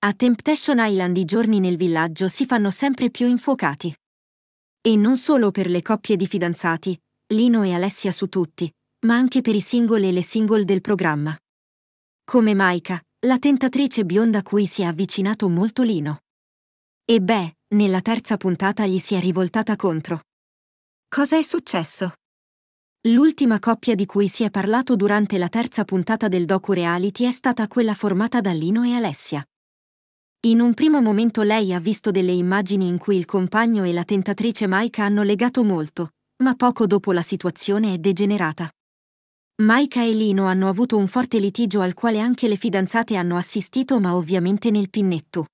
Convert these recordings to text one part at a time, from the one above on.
A Temptation Island i giorni nel villaggio si fanno sempre più infuocati. E non solo per le coppie di fidanzati, Lino e Alessia su tutti, ma anche per i singoli e le single del programma. Come Maika, la tentatrice bionda a cui si è avvicinato molto Lino. E beh, nella terza puntata gli si è rivoltata contro. Cosa è successo? L'ultima coppia di cui si è parlato durante la terza puntata del docu reality è stata quella formata da Lino e Alessia. In un primo momento lei ha visto delle immagini in cui il compagno e la tentatrice Maika hanno legato molto, ma poco dopo la situazione è degenerata. Maika e Lino hanno avuto un forte litigio al quale anche le fidanzate hanno assistito ma ovviamente nel pinnetto.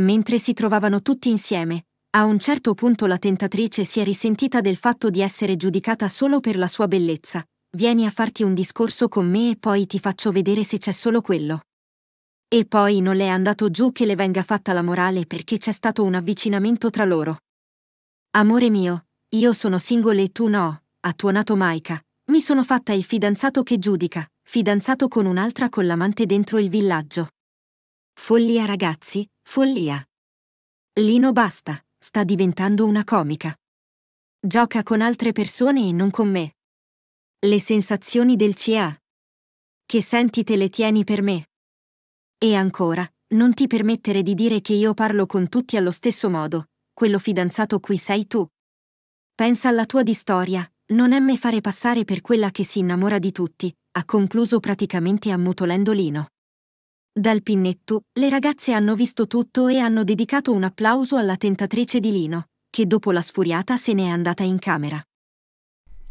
Mentre si trovavano tutti insieme, a un certo punto la tentatrice si è risentita del fatto di essere giudicata solo per la sua bellezza. Vieni a farti un discorso con me e poi ti faccio vedere se c'è solo quello. E poi non le è andato giù che le venga fatta la morale perché c'è stato un avvicinamento tra loro. Amore mio, io sono singolo e tu no, ha tuonato Maika. Mi sono fatta il fidanzato che giudica, fidanzato con un'altra con l'amante dentro il villaggio. Follia ragazzi, follia. Lino basta, sta diventando una comica. Gioca con altre persone e non con me. Le sensazioni del CA. Che senti te le tieni per me. E ancora, non ti permettere di dire che io parlo con tutti allo stesso modo, quello fidanzato qui sei tu. Pensa alla tua distoria, non è me fare passare per quella che si innamora di tutti, ha concluso praticamente ammutolendo Lino. Dal pinnetto, le ragazze hanno visto tutto e hanno dedicato un applauso alla tentatrice di Lino, che dopo la sfuriata se n'è andata in camera.